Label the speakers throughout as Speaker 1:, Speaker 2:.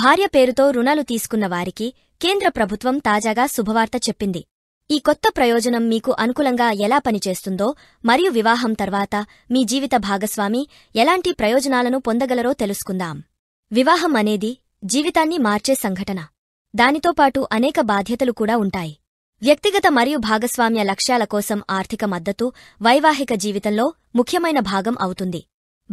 Speaker 1: భార్య పేరుతో రుణాలు తీసుకున్న వారికి కేంద్ర ప్రభుత్వం తాజాగా శుభవార్త చెప్పింది ఈ కొత్త ప్రయోజనం మీకు అనుకూలంగా ఎలా పనిచేస్తుందో మరియు వివాహం తర్వాత మీ జీవిత భాగస్వామి ఎలాంటి ప్రయోజనాలను పొందగలరో తెలుసుకుందాం వివాహం అనేది జీవితాన్ని మార్చే సంఘటన దానితో పాటు అనేక బాధ్యతలు కూడా ఉంటాయి వ్యక్తిగత మరియు భాగస్వామ్య లక్ష్యాల కోసం ఆర్థిక మద్దతు వైవాహిక జీవితంలో ముఖ్యమైన భాగం అవుతుంది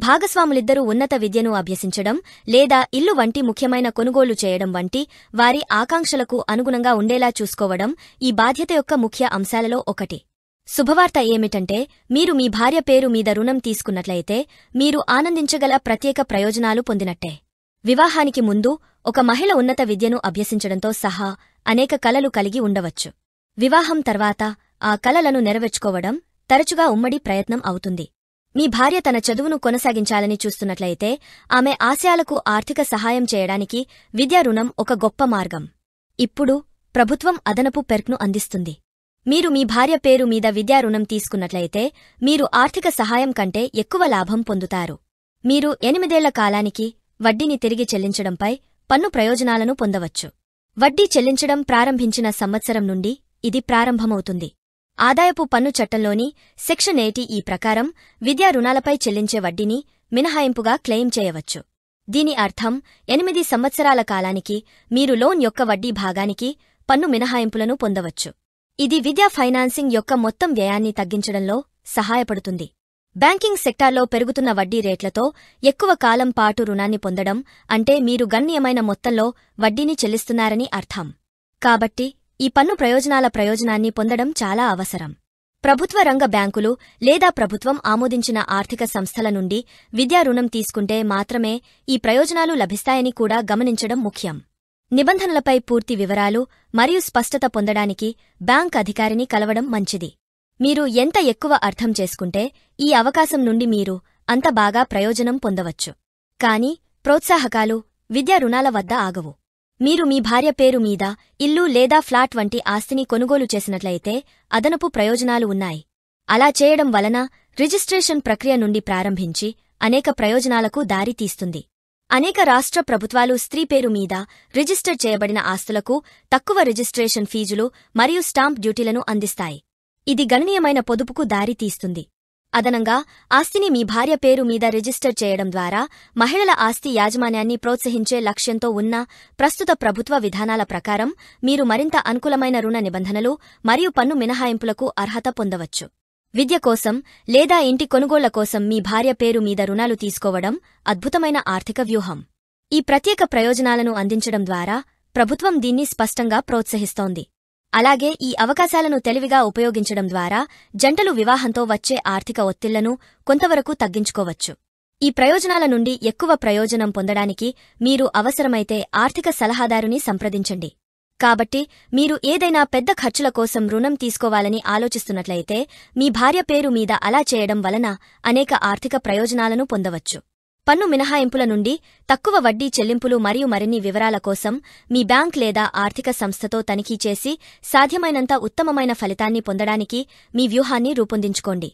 Speaker 1: భాగస్వాములిద్దరూ ఉన్నత విద్యను అభ్యసించడం లేదా ఇల్లు వంటి ముఖ్యమైన కొనుగోళ్లు చేయడం వంటి వారి ఆకాంక్షలకు అనుగుణంగా ఉండేలా చూసుకోవడం ఈ బాధ్యత యొక్క ముఖ్య అంశాలలో ఒకటి శుభవార్త ఏమిటంటే మీరు మీ భార్య పేరు మీద రుణం తీసుకున్నట్లయితే మీరు ఆనందించగల ప్రత్యేక ప్రయోజనాలు పొందినట్టే వివాహానికి ముందు ఒక మహిళ ఉన్నత విద్యను అభ్యసించడంతో సహా అనేక కలలు కలిగి ఉండవచ్చు వివాహం తర్వాత ఆ కలలను నెరవేర్చుకోవడం తరచుగా ఉమ్మడి ప్రయత్నం అవుతుంది మీ భార్య తన చదువును కొనసాగించాలని చూస్తున్నట్లయితే ఆమె ఆశయాలకు ఆర్థిక సహాయం చేయడానికి విద్యా రుణం ఒక గొప్ప మార్గం ఇప్పుడు ప్రభుత్వం అదనపు పెర్క్ను అందిస్తుంది మీరు మీ భార్య పేరు మీద విద్యా రుణం తీసుకున్నట్లయితే మీరు ఆర్థిక సహాయం కంటే ఎక్కువ లాభం పొందుతారు మీరు ఎనిమిదేళ్ల కాలానికి వడ్డీని తిరిగి చెల్లించడంపై పన్ను ప్రయోజనాలను పొందవచ్చు వడ్డీ చెల్లించడం ప్రారంభించిన సంవత్సరం నుండి ఇది ప్రారంభమవుతుంది ఆదాయపు పన్ను చట్టంలోని సెక్షన్ ఎయిటీ ఈ ప్రకారం విద్యా రుణాలపై చెల్లించే వడ్డీని మినహాయింపుగా క్లెయిమ్ చేయవచ్చు దీని అర్థం ఎనిమిది సంవత్సరాల కాలానికి మీరు లోన్ యొక్క వడ్డీ భాగానికి పన్ను మినహాయింపులను పొందవచ్చు ఇది విద్యా ఫైనాన్సింగ్ యొక్క మొత్తం వ్యయాన్ని తగ్గించడంలో సహాయపడుతుంది బ్యాంకింగ్ సెక్టార్లో పెరుగుతున్న వడ్డీ రేట్లతో ఎక్కువ కాలం పాటు రుణాన్ని పొందడం అంటే మీరు గణనీయమైన మొత్తంలో వడ్డీని చెల్లిస్తున్నారని అర్థం కాబట్టి ఈ పన్ను ప్రయోజనాల ప్రయోజనాన్ని పొందడం చాలా అవసరం ప్రభుత్వ రంగ బ్యాంకులు లేదా ప్రభుత్వం ఆమోదించిన ఆర్థిక సంస్థల నుండి విద్యా రుణం తీసుకుంటే మాత్రమే ఈ ప్రయోజనాలు లభిస్తాయని కూడా గమనించడం ముఖ్యం నిబంధనలపై పూర్తి వివరాలు మరియు స్పష్టత పొందడానికి బ్యాంక్ అధికారిని కలవడం మంచిది మీరు ఎంత ఎక్కువ అర్థం చేసుకుంటే ఈ అవకాశం నుండి మీరు అంత బాగా ప్రయోజనం పొందవచ్చు కాని ప్రోత్సాహకాలు విద్యా రుణాల వద్ద ఆగవు మీరు మీ భార్య పేరు మీద ఇల్లు లేదా ఫ్లాట్ వంటి ఆస్తిని కొనుగోలు చేసినట్లయితే అదనపు ప్రయోజనాలు ఉన్నాయి అలా చేయడం వలన రిజిస్ట్రేషన్ ప్రక్రియ నుండి ప్రారంభించి అనేక ప్రయోజనాలకు దారితీస్తుంది అనేక రాష్ట్ర ప్రభుత్వాలు స్త్రీ పేరు మీద రిజిస్టర్ చేయబడిన ఆస్తులకు తక్కువ రిజిస్ట్రేషన్ ఫీజులు మరియు స్టాంప్ డ్యూటీలను అందిస్తాయి ఇది గణనీయమైన పొదుపుకు దారితీస్తుంది అదనంగా ఆస్తిని మీ భార్య పేరు మీద రిజిస్టర్ చేయడం ద్వారా మహిళల ఆస్తి యాజమాన్యాన్ని ప్రోత్సహించే లక్ష్యంతో ఉన్న ప్రస్తుత ప్రభుత్వ విధానాల ప్రకారం మీరు మరింత అనుకూలమైన రుణ నిబంధనలు మరియు పన్ను మినహాయింపులకు అర్హత పొందవచ్చు విద్య కోసం లేదా ఇంటి కొనుగోళ్ల కోసం మీ భార్య పేరు మీద రుణాలు తీసుకోవడం అద్భుతమైన ఆర్థిక వ్యూహం ఈ ప్రత్యేక ప్రయోజనాలను అందించడం ద్వారా ప్రభుత్వం దీన్ని స్పష్టంగా ప్రోత్సహిస్తోంది అలాగే ఈ అవకాశాలను తెలివిగా ఉపయోగించడం ద్వారా జంటలు వివాహంతో వచ్చే ఆర్థిక ఒత్తిళ్లను కొంతవరకు తగ్గించుకోవచ్చు ఈ ప్రయోజనాల నుండి ఎక్కువ ప్రయోజనం పొందడానికి మీరు అవసరమైతే ఆర్థిక సలహాదారుని సంప్రదించండి కాబట్టి మీరు ఏదైనా పెద్ద ఖర్చుల కోసం రుణం తీసుకోవాలని ఆలోచిస్తున్నట్లయితే మీ భార్య పేరు మీద అలా చేయడం వలన అనేక ఆర్థిక ప్రయోజనాలను పొందవచ్చు పన్ను మినహాయింపుల నుండి తక్కువ వడ్డీ చెల్లింపులు మరియు మరిన్ని వివరాల కోసం మీ బ్యాంక్ లేదా ఆర్థిక సంస్థతో తనిఖీ చేసి సాధ్యమైనంత ఉత్తమమైన ఫలితాన్ని పొందడానికి మీ వ్యూహాన్ని రూపొందించుకోండి